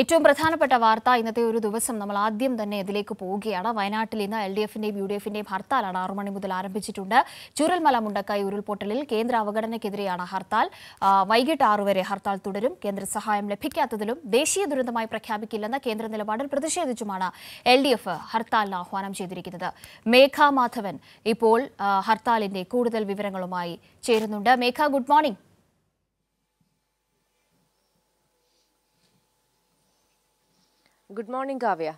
ഏറ്റവും പ്രധാനപ്പെട്ട വാർത്ത ഇന്നത്തെ ഒരു ദിവസം നമ്മൾ ആദ്യം തന്നെ ഇതിലേക്ക് പോവുകയാണ് വയനാട്ടിൽ ഇന്ന് എൽ ഡി എഫിന്റെയും യു ഡി എഫിന്റെയും ഹർത്താലാണ് ആറു മണി മുതൽ ആരംഭിച്ചിട്ടുണ്ട് ചുരൽമല മുണ്ടക്കായി ഉരുൾപൊട്ടലിൽ കേന്ദ്ര അവഗണനയ്ക്കെതിരെയാണ് ഹർത്താൽ വൈകിട്ട് ആറു വരെ ഹർത്താൽ തുടരും കേന്ദ്ര സഹായം ലഭിക്കാത്തതിലും ദേശീയ ദുരന്തമായി പ്രഖ്യാപിക്കില്ലെന്ന കേന്ദ്ര നിലപാടിൽ പ്രതിഷേധിച്ചുമാണ് എൽ ഡി എഫ് ഹർത്താലിന് ആഹ്വാനം ചെയ്തിരിക്കുന്നത് മേഘ മാധവൻ ഇപ്പോൾ ഹർത്താലിന്റെ കൂടുതൽ വിവരങ്ങളുമായി ചേരുന്നുണ്ട് Megha good morning good morning Kavya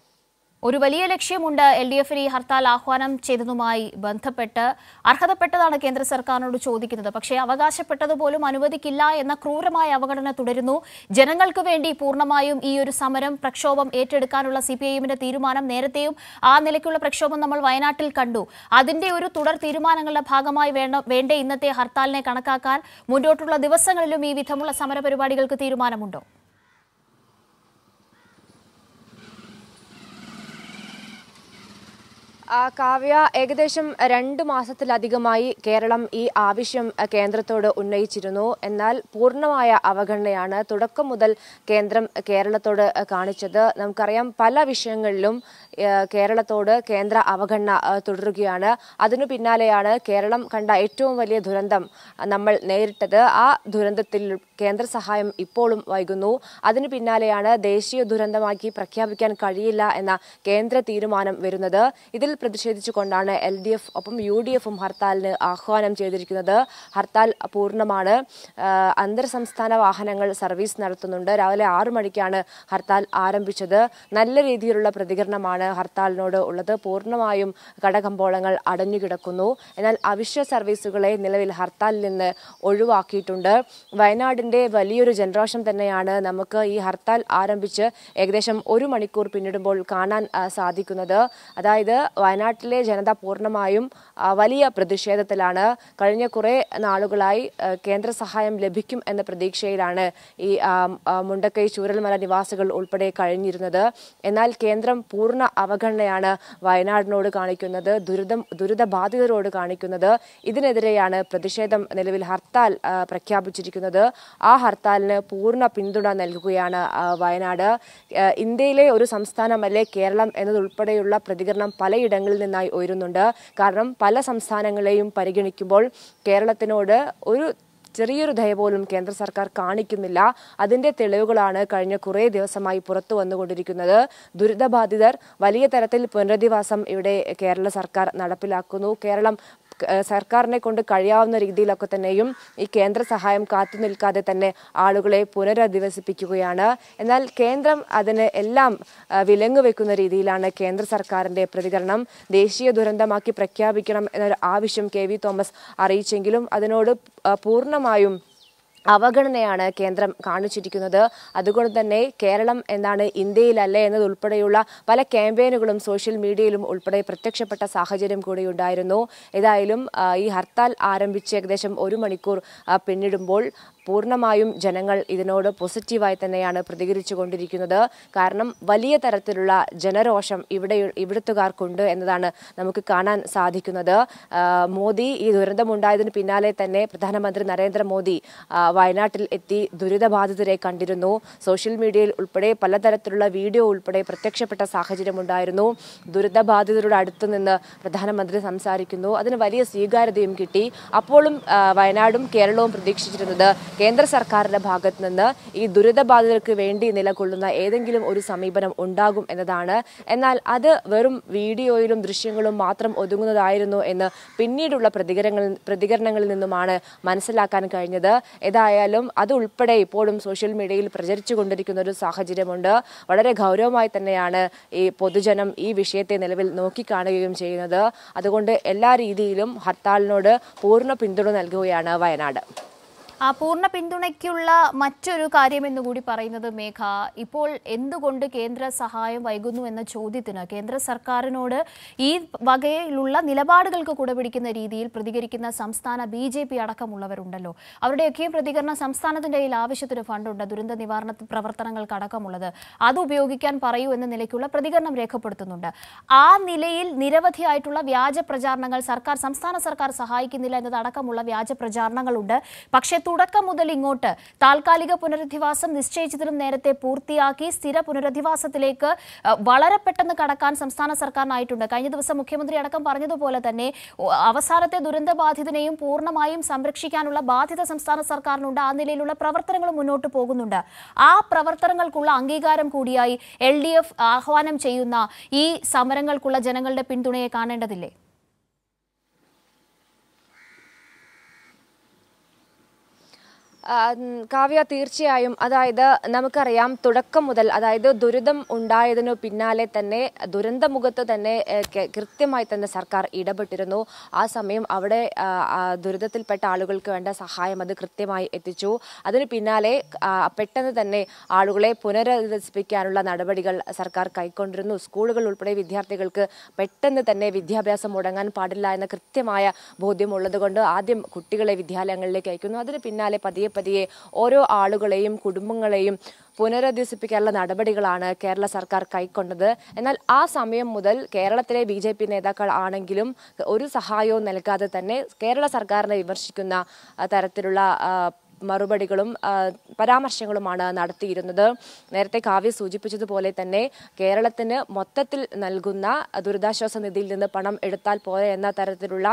ഒരു വലിയ ലക്ഷ്യമുണ്ട് എൽ ഡി എഫിന് ഈ ഹർത്താൽ ആഹ്വാനം ചെയ്തതുമായി ബന്ധപ്പെട്ട് അർഹതപ്പെട്ടതാണ് കേന്ദ്ര സർക്കാരിനോട് ചോദിക്കുന്നത് പക്ഷേ അവകാശപ്പെട്ടതുപോലും അനുവദിക്കില്ല എന്ന ക്രൂരമായ അവഗണന തുടരുന്നു ജനങ്ങൾക്ക് വേണ്ടി പൂർണ്ണമായും ഈ ഒരു സമരം പ്രക്ഷോഭം ഏറ്റെടുക്കാനുള്ള സി പി ഐഎമ്മിന്റെ തീരുമാനം നേരത്തെയും ആ നിലയ്ക്കുള്ള പ്രക്ഷോഭം നമ്മൾ വയനാട്ടിൽ കണ്ടു അതിന്റെ ഒരു തുടർ തീരുമാനങ്ങളുടെ ഭാഗമായി വേണ്ട ഇന്നത്തെ ഹർത്താലിനെ കണക്കാക്കാൻ മുന്നോട്ടുള്ള ദിവസങ്ങളിലും ഈ വിധമുള്ള സമരപരിപാടികൾക്ക് തീരുമാനമുണ്ടോ കാവ്യ ഏകദേശം രണ്ട് മാസത്തിലധികമായി കേരളം ഈ ആവശ്യം കേന്ദ്രത്തോട് ഉന്നയിച്ചിരുന്നു എന്നാൽ പൂർണ്ണമായ അവഗണനയാണ് തുടക്കം മുതൽ കേന്ദ്രം കേരളത്തോട് കാണിച്ചത് നമുക്കറിയാം പല വിഷയങ്ങളിലും കേരളത്തോട് കേന്ദ്ര അവഗണന തുടരുകയാണ് അതിനു പിന്നാലെയാണ് കേരളം കണ്ട ഏറ്റവും വലിയ ദുരന്തം നമ്മൾ നേരിട്ടത് ആ ദുരന്തത്തിൽ കേന്ദ്ര സഹായം ഇപ്പോഴും വൈകുന്നു അതിനു പിന്നാലെയാണ് ദേശീയ ദുരന്തമാക്കി പ്രഖ്യാപിക്കാൻ കഴിയില്ല എന്ന കേന്ദ്ര തീരുമാനം വരുന്നത് ഇതിൽ പ്രതിഷേധിച്ചുകൊണ്ടാണ് എൽ ഡി എഫ് ഒപ്പം യു ഡി എഫും ഹർത്താലിന് ആഹ്വാനം ചെയ്തിരിക്കുന്നത് ഹർത്താൽ പൂർണ്ണമാണ് അന്തർ സംസ്ഥാന വാഹനങ്ങൾ സർവീസ് നടത്തുന്നുണ്ട് രാവിലെ ആറു മണിക്കാണ് ഹർത്താൽ ആരംഭിച്ചത് നല്ല രീതിയിലുള്ള പ്രതികരണമാണ് ആണ് ഹർത്താലിനോട് ഉള്ളത് പൂർണ്ണമായും കടകമ്പോളങ്ങൾ അടഞ്ഞുകിടക്കുന്നു എന്നാൽ അവശ്യ സർവീസുകളെ നിലവിൽ ഹർത്താലിൽ നിന്ന് ഒഴിവാക്കിയിട്ടുണ്ട് വയനാടിൻ്റെ വലിയൊരു ജനരോഷം തന്നെയാണ് നമുക്ക് ഈ ഹർത്താൽ ആരംഭിച്ച് ഏകദേശം ഒരു മണിക്കൂർ പിന്നിടുമ്പോൾ കാണാൻ സാധിക്കുന്നത് അതായത് വയനാട്ടിലെ ജനത പൂർണ്ണമായും വലിയ പ്രതിഷേധത്തിലാണ് കഴിഞ്ഞ കുറേ നാളുകളായി കേന്ദ്ര സഹായം ലഭിക്കും എന്ന പ്രതീക്ഷയിലാണ് ഈ മുണ്ടക്കൈ ചൂരൽമല നിവാസികൾ ഉൾപ്പെടെ കഴിഞ്ഞിരുന്നത് എന്നാൽ കേന്ദ്രം പൂർണ്ണ അവഗണനയാണ് വയനാടിനോട് കാണിക്കുന്നത് ദുരിതം ദുരിതബാധിതരോട് കാണിക്കുന്നത് ഇതിനെതിരെയാണ് പ്രതിഷേധം നിലവിൽ ഹർത്താൽ പ്രഖ്യാപിച്ചിരിക്കുന്നത് ആ ഹർത്താലിന് പൂർണ്ണ പിന്തുണ നൽകുകയാണ് വയനാട് ഇന്ത്യയിലെ ഒരു സംസ്ഥാനമല്ലേ കേരളം എന്നതുൾപ്പെടെയുള്ള പ്രതികരണം പലയിടങ്ങളിൽ നിന്നായി ഉയരുന്നുണ്ട് കാരണം പല സംസ്ഥാനങ്ങളെയും പരിഗണിക്കുമ്പോൾ കേരളത്തിനോട് ഒരു ചെറിയൊരു ദയ പോലും കേന്ദ്ര സർക്കാർ കാണിക്കുന്നില്ല അതിന്റെ തെളിവുകളാണ് കഴിഞ്ഞ കുറേ ദിവസമായി പുറത്തു വന്നുകൊണ്ടിരിക്കുന്നത് ദുരിതബാധിതർ വലിയ തരത്തിൽ പുനരധിവാസം ഇവിടെ കേരള സർക്കാർ നടപ്പിലാക്കുന്നു കേരളം സർക്കാരിനെ കൊണ്ട് കഴിയാവുന്ന രീതിയിലൊക്കെ തന്നെയും ഈ കേന്ദ്ര സഹായം കാത്തു നിൽക്കാതെ തന്നെ ആളുകളെ പുനരധിവസിപ്പിക്കുകയാണ് എന്നാൽ കേന്ദ്രം അതിന് എല്ലാം വിലങ്ങുവെക്കുന്ന രീതിയിലാണ് കേന്ദ്ര സർക്കാരിന്റെ പ്രതികരണം ദേശീയ ദുരന്തമാക്കി പ്രഖ്യാപിക്കണം എന്നൊരു ആവശ്യം കെ വി തോമസ് അറിയിച്ചെങ്കിലും അതിനോട് പൂർണ്ണമായും അവഗണനയാണ് കേന്ദ്രം കാണിച്ചിരിക്കുന്നത് അതുകൊണ്ട് തന്നെ കേരളം എന്നാണ് ഇന്ത്യയിലല്ലേ എന്നതുൾപ്പെടെയുള്ള പല ക്യാമ്പയിനുകളും സോഷ്യൽ മീഡിയയിലും ഉൾപ്പെടെ പ്രത്യക്ഷപ്പെട്ട സാഹചര്യം കൂടി ഉണ്ടായിരുന്നു ഏതായാലും ഈ ഹർത്താൽ ആരംഭിച്ച് ഏകദേശം ഒരു മണിക്കൂർ പിന്നിടുമ്പോൾ പൂർണ്ണമായും ജനങ്ങൾ ഇതിനോട് പോസിറ്റീവായി തന്നെയാണ് പ്രതികരിച്ചു കൊണ്ടിരിക്കുന്നത് കാരണം വലിയ തരത്തിലുള്ള ജനരോഷം ഇവിടെ ഇവിടുത്തുകാർക്കുണ്ട് എന്നതാണ് നമുക്ക് കാണാൻ സാധിക്കുന്നത് മോദി ഈ ദുരന്തമുണ്ടായതിന് പിന്നാലെ തന്നെ പ്രധാനമന്ത്രി നരേന്ദ്രമോദി വയനാട്ടിൽ എത്തി ദുരിതബാധിതരെ കണ്ടിരുന്നു സോഷ്യൽ മീഡിയയിൽ ഉൾപ്പെടെ പലതരത്തിലുള്ള വീഡിയോ ഉൾപ്പെടെ പ്രത്യക്ഷപ്പെട്ട സാഹചര്യമുണ്ടായിരുന്നു ദുരിതബാധിതരുടെ അടുത്തു നിന്ന് പ്രധാനമന്ത്രി സംസാരിക്കുന്നു അതിന് വലിയ സ്വീകാര്യതയും കിട്ടി അപ്പോഴും വയനാടും കേരളവും പ്രതീക്ഷിച്ചിരുന്നത് കേന്ദ്ര സർക്കാരിന്റെ ഭാഗത്ത് നിന്ന് ഈ ദുരിതബാധിതർക്ക് വേണ്ടി നിലകൊള്ളുന്ന ഏതെങ്കിലും ഒരു സമീപനം ഉണ്ടാകും എന്നതാണ് എന്നാൽ അത് വെറും വീഡിയോയിലും ദൃശ്യങ്ങളും മാത്രം ഒതുങ്ങുന്നതായിരുന്നു എന്ന് പിന്നീടുള്ള പ്രതികരണങ്ങളിൽ പ്രതികരണങ്ങളിൽ നിന്നുമാണ് മനസ്സിലാക്കാൻ കഴിഞ്ഞത് ഏതായാലും അതുൾപ്പെടെ ഇപ്പോഴും സോഷ്യൽ മീഡിയയിൽ പ്രചരിച്ചു കൊണ്ടിരിക്കുന്ന ഒരു സാഹചര്യമുണ്ട് വളരെ ഗൗരവമായി തന്നെയാണ് ഈ പൊതുജനം ഈ വിഷയത്തെ നിലവിൽ നോക്കിക്കാണുകയും ചെയ്യുന്നത് അതുകൊണ്ട് എല്ലാ രീതിയിലും ഹർത്താലിനോട് പൂർണ്ണ പിന്തുണ നൽകുകയാണ് വയനാട് പൂർണ്ണ പിന്തുണയ്ക്കുള്ള മറ്റൊരു എന്ന് കൂടി പറയുന്നത് മേഘ ഇപ്പോൾ എന്തുകൊണ്ട് കേന്ദ്ര സഹായം വൈകുന്നു എന്ന ചോദ്യത്തിന് കേന്ദ്ര സർക്കാരിനോട് ഈ വകയിലുള്ള നിലപാടുകൾക്ക് കുടപിടിക്കുന്ന രീതിയിൽ പ്രതികരിക്കുന്ന സംസ്ഥാന ബി ജെ പി അടക്കമുള്ളവരുണ്ടല്ലോ അവരുടെയൊക്കെയും പ്രതികരണം സംസ്ഥാനത്തിൻ്റെ കയ്യിൽ ആവശ്യത്തിന് ഫണ്ടുണ്ട് ദുരന്ത നിവാരണ പ്രവർത്തനങ്ങൾക്ക് അടക്കമുള്ളത് അത് ഉപയോഗിക്കാൻ പറയൂ എന്ന നിലയ്ക്കുള്ള പ്രതികരണം രേഖപ്പെടുത്തുന്നുണ്ട് ആ നിലയിൽ നിരവധിയായിട്ടുള്ള വ്യാജ പ്രചാരണങ്ങൾ സർക്കാർ സംസ്ഥാന സർക്കാർ സഹായിക്കുന്നില്ല എന്നതടക്കമുള്ള വ്യാജ പ്രചാരണങ്ങളുണ്ട് പക്ഷേ തുടക്കം മുതൽ ഇങ്ങോട്ട് താൽക്കാലിക പുനരധിവാസം നിശ്ചയിച്ചതിലും നേരത്തെ പൂർത്തിയാക്കി സ്ഥിര പുനരധിവാസത്തിലേക്ക് വളരെ പെട്ടെന്ന് കടക്കാൻ സംസ്ഥാന സർക്കാരിനായിട്ടുണ്ട് കഴിഞ്ഞ ദിവസം മുഖ്യമന്ത്രി അടക്കം പറഞ്ഞതുപോലെ തന്നെ അവസാനത്തെ ദുരന്തബാധിതനെയും പൂർണ്ണമായും സംരക്ഷിക്കാനുള്ള ബാധ്യത സംസ്ഥാന സർക്കാരിനുണ്ട് ആ നിലയിലുള്ള പ്രവർത്തനങ്ങൾ മുന്നോട്ട് പോകുന്നുണ്ട് ആ പ്രവർത്തനങ്ങൾക്കുള്ള അംഗീകാരം കൂടിയായി എൽ ആഹ്വാനം ചെയ്യുന്ന ഈ സമരങ്ങൾക്കുള്ള ജനങ്ങളുടെ പിന്തുണയെ കാണേണ്ടതില്ലേ കാവ്യ തീർച്ചയായും അതായത് നമുക്കറിയാം തുടക്കം മുതൽ അതായത് ദുരിതം ഉണ്ടായതിനു പിന്നാലെ തന്നെ ദുരന്തമുഖത്ത് തന്നെ കൃത്യമായി തന്നെ സർക്കാർ ഇടപെട്ടിരുന്നു ആ സമയം അവിടെ ദുരിതത്തിൽപ്പെട്ട ആളുകൾക്ക് വേണ്ട സഹായം അത് കൃത്യമായി എത്തിച്ചു അതിന് പിന്നാലെ പെട്ടെന്ന് തന്നെ ആളുകളെ പുനരധിവസിപ്പിക്കാനുള്ള നടപടികൾ സർക്കാർ കൈക്കൊണ്ടിരുന്നു സ്കൂളുകൾ ഉൾപ്പെടെ വിദ്യാർത്ഥികൾക്ക് പെട്ടെന്ന് തന്നെ വിദ്യാഭ്യാസം മുടങ്ങാൻ പാടില്ല എന്ന കൃത്യമായ ബോധ്യമുള്ളതുകൊണ്ട് ആദ്യം കുട്ടികളെ വിദ്യാലയങ്ങളിലേക്ക് അയക്കുന്നു അതിന് പിന്നാലെ പതിയെ പതിയെ ഓരോ ആളുകളെയും കുടുംബങ്ങളെയും പുനരധിവസിപ്പിക്കാനുള്ള നടപടികളാണ് കേരള സർക്കാർ കൈക്കൊണ്ടത് എന്നാൽ ആ സമയം മുതൽ കേരളത്തിലെ ബി ജെ പി നേതാക്കൾ ആണെങ്കിലും ഒരു സഹായവും നൽകാതെ തന്നെ കേരള സർക്കാരിനെ വിമർശിക്കുന്ന തരത്തിലുള്ള മറുപടികളും പരാമർശങ്ങളുമാണ് നടത്തിയിരുന്നത് നേരത്തെ കാവ്യ സൂചിപ്പിച്ചതുപോലെ തന്നെ കേരളത്തിന് മൊത്തത്തിൽ നൽകുന്ന ദുരിതാശ്വാസ നിധിയിൽ നിന്ന് പണം എടുത്താൽ പോരെ എന്ന തരത്തിലുള്ള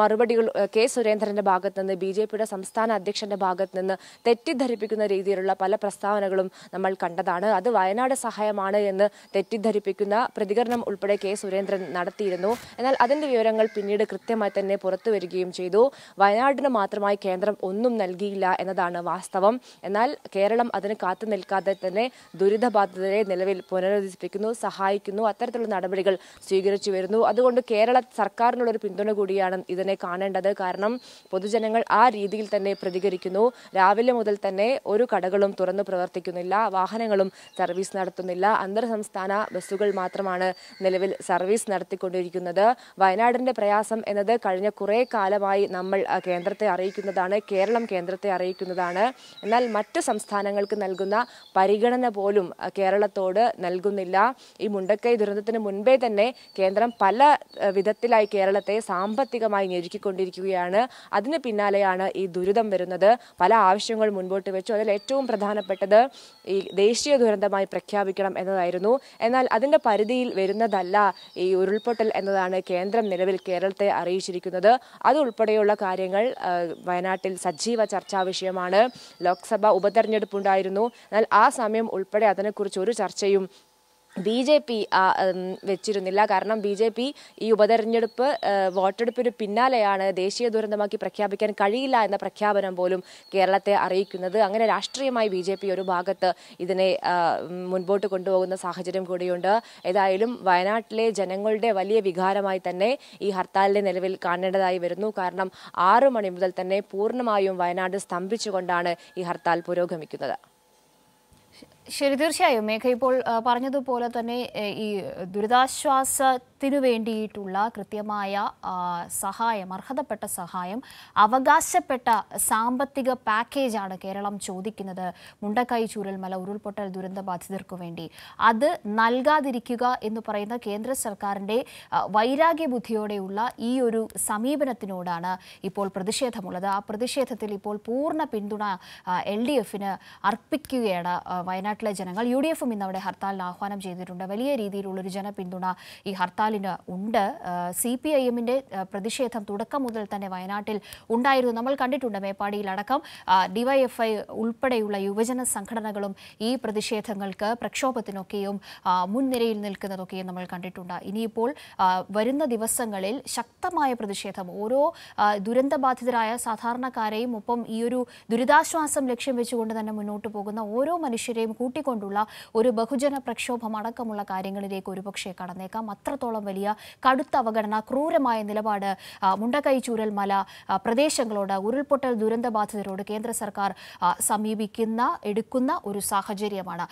മറുപടികൾ കെ സുരേന്ദ്രന്റെ ഭാഗത്ത് നിന്ന് ബി ജെ പിയുടെ സംസ്ഥാന അധ്യക്ഷന്റെ ഭാഗത്ത് നിന്ന് തെറ്റിദ്ധരിപ്പിക്കുന്ന രീതിയിലുള്ള പല പ്രസ്താവനകളും നമ്മൾ കണ്ടതാണ് അത് വയനാട് സഹായമാണ് എന്ന് തെറ്റിദ്ധരിപ്പിക്കുന്ന പ്രതികരണം ഉൾപ്പെടെ കെ സുരേന്ദ്രൻ നടത്തിയിരുന്നു എന്നാൽ അതിന്റെ വിവരങ്ങൾ പിന്നീട് കൃത്യമായി തന്നെ പുറത്തു വരികയും ചെയ്തു വയനാടിന് മാത്രമായി കേന്ദ്രം ഒന്നും നൽകിയില്ല എന്ന എന്നതാണ് വാസ്തവം എന്നാൽ കേരളം അതിന് കാത്തു നിൽക്കാതെ തന്നെ ദുരിതബാധിതരെ നിലവിൽ പുനരധിപ്പിക്കുന്നു സഹായിക്കുന്നു അത്തരത്തിലുള്ള നടപടികൾ സ്വീകരിച്ചു വരുന്നു അതുകൊണ്ട് കേരള സർക്കാരിനുള്ളൊരു പിന്തുണ കൂടിയാണ് ഇതിനെ കാണേണ്ടത് കാരണം പൊതുജനങ്ങൾ ആ രീതിയിൽ തന്നെ പ്രതികരിക്കുന്നു രാവിലെ മുതൽ തന്നെ ഒരു കടകളും തുറന്നു പ്രവർത്തിക്കുന്നില്ല വാഹനങ്ങളും സർവീസ് നടത്തുന്നില്ല അന്തർ സംസ്ഥാന ബസ്സുകൾ മാത്രമാണ് നിലവിൽ സർവീസ് നടത്തിക്കൊണ്ടിരിക്കുന്നത് വയനാടിന്റെ പ്രയാസം എന്നത് കഴിഞ്ഞ കുറേ കാലമായി നമ്മൾ കേന്ദ്രത്തെ അറിയിക്കുന്നതാണ് കേരളം കേന്ദ്രത്തെ അറിയിക്കുന്നത് അറിയിക്കുന്നതാണ് എന്നാൽ മറ്റ് സംസ്ഥാനങ്ങൾക്ക് നൽകുന്ന പരിഗണന പോലും കേരളത്തോട് നൽകുന്നില്ല ഈ മുണ്ടക്കൈ ദുരന്തത്തിന് മുൻപേ തന്നെ കേന്ദ്രം പല വിധത്തിലായി കേരളത്തെ സാമ്പത്തികമായി ഞെരുക്കിക്കൊണ്ടിരിക്കുകയാണ് അതിന് പിന്നാലെയാണ് ഈ ദുരിതം വരുന്നത് പല ആവശ്യങ്ങൾ മുൻപോട്ട് വെച്ചു അതിൽ ഏറ്റവും പ്രധാനപ്പെട്ടത് ഈ ദേശീയ ദുരന്തമായി പ്രഖ്യാപിക്കണം എന്നതായിരുന്നു എന്നാൽ അതിൻ്റെ പരിധിയിൽ വരുന്നതല്ല ഈ ഉരുൾപൊട്ടൽ എന്നതാണ് കേന്ദ്രം നിലവിൽ കേരളത്തെ അറിയിച്ചിരിക്കുന്നത് അതുൾപ്പെടെയുള്ള കാര്യങ്ങൾ വയനാട്ടിൽ സജീവ ചർച്ചാ വിഷയം വിഷയമാണ് ഉപതെരഞ്ഞെടുപ്പ് ഉണ്ടായിരുന്നു എന്നാൽ ആ സമയം ഉൾപ്പെടെ അതിനെക്കുറിച്ച് ഒരു ചർച്ചയും ബി ജെ പി വെച്ചിരുന്നില്ല കാരണം ബി ജെ പി ഈ ഉപതെരഞ്ഞെടുപ്പ് വോട്ടെടുപ്പിന് പിന്നാലെയാണ് ദേശീയ ദുരന്തമാക്കി പ്രഖ്യാപിക്കാൻ കഴിയില്ല എന്ന പ്രഖ്യാപനം പോലും കേരളത്തെ അറിയിക്കുന്നത് അങ്ങനെ രാഷ്ട്രീയമായി ബി ഒരു ഭാഗത്ത് ഇതിനെ മുൻപോട്ട് കൊണ്ടുപോകുന്ന സാഹചര്യം കൂടിയുണ്ട് ഏതായാലും വയനാട്ടിലെ ജനങ്ങളുടെ വലിയ വികാരമായി തന്നെ ഈ ഹർത്താലിന്റെ നിലവിൽ കാണേണ്ടതായി വരുന്നു കാരണം ആറു മണി മുതൽ തന്നെ പൂർണ്ണമായും വയനാട് സ്തംഭിച്ചുകൊണ്ടാണ് ഈ ഹർത്താൽ പുരോഗമിക്കുന്നത് ശരി തീർച്ചയായും മേഘ ഇപ്പോൾ പറഞ്ഞതുപോലെ തന്നെ ഈ ദുരിതാശ്വാസ ത്തിനു വേണ്ടിയിട്ടുള്ള കൃത്യമായ സഹായം അർഹതപ്പെട്ട സഹായം അവകാശപ്പെട്ട സാമ്പത്തിക പാക്കേജാണ് കേരളം ചോദിക്കുന്നത് മുണ്ടക്കൈ ചൂരൽമല ഉരുൾപൊട്ടൽ ദുരന്ത ബാധിതർക്കു വേണ്ടി അത് നൽകാതിരിക്കുക എന്ന് പറയുന്ന കേന്ദ്ര സർക്കാരിൻ്റെ വൈരാഗ്യ ബുദ്ധിയോടെയുള്ള ഈ ഒരു സമീപനത്തിനോടാണ് ഇപ്പോൾ പ്രതിഷേധമുള്ളത് ആ പ്രതിഷേധത്തിൽ ഇപ്പോൾ പൂർണ്ണ പിന്തുണ എൽ ഡി എഫിന് അർപ്പിക്കുകയാണ് വയനാട്ടിലെ ജനങ്ങൾ യു ഡി എഫും ഇന്ന് അവിടെ ഹർത്താലിന് ആഹ്വാനം ചെയ്തിട്ടുണ്ട് വലിയ രീതിയിലുള്ളൊരു ജനപിന്തുണ ഈ ഹർത്താൽ സ്റ്റാലിന് ഉണ്ട് സി പി ഐ എമ്മിൻ്റെ പ്രതിഷേധം തുടക്കം മുതൽ തന്നെ വയനാട്ടിൽ ഉണ്ടായിരുന്നു നമ്മൾ കണ്ടിട്ടുണ്ട് മേപ്പാടിയിലടക്കം ഡിവൈഎഫ്ഐ ഉൾപ്പെടെയുള്ള യുവജന സംഘടനകളും ഈ പ്രതിഷേധങ്ങൾക്ക് പ്രക്ഷോഭത്തിനൊക്കെയും മുൻനിരയിൽ നിൽക്കുന്നതൊക്കെയും നമ്മൾ കണ്ടിട്ടുണ്ട് ഇനിയിപ്പോൾ വരുന്ന ദിവസങ്ങളിൽ ശക്തമായ പ്രതിഷേധം ഓരോ ദുരന്തബാധിതരായ സാധാരണക്കാരെയും ഒപ്പം ഈ ഒരു ദുരിതാശ്വാസം ലക്ഷ്യം വെച്ചുകൊണ്ട് തന്നെ മുന്നോട്ട് പോകുന്ന ഓരോ മനുഷ്യരെയും കൂട്ടിക്കൊണ്ടുള്ള ഒരു ബഹുജന പ്രക്ഷോഭം അടക്കമുള്ള കാര്യങ്ങളിലേക്ക് ഒരുപക്ഷെ കടന്നേക്കാം അത്രത്തോളം ഏറ്റവും വലിയ കടുത്ത അവഗണന ക്രൂരമായ നിലപാട് മുണ്ടക്കൈ ചൂരൽ മല പ്രദേശങ്ങളോട് ഉരുൾപൊട്ടൽ ദുരന്തബാധിതരോട് കേന്ദ്ര സർക്കാർ സമീപിക്കുന്ന എടുക്കുന്ന ഒരു സാഹചര്യമാണ്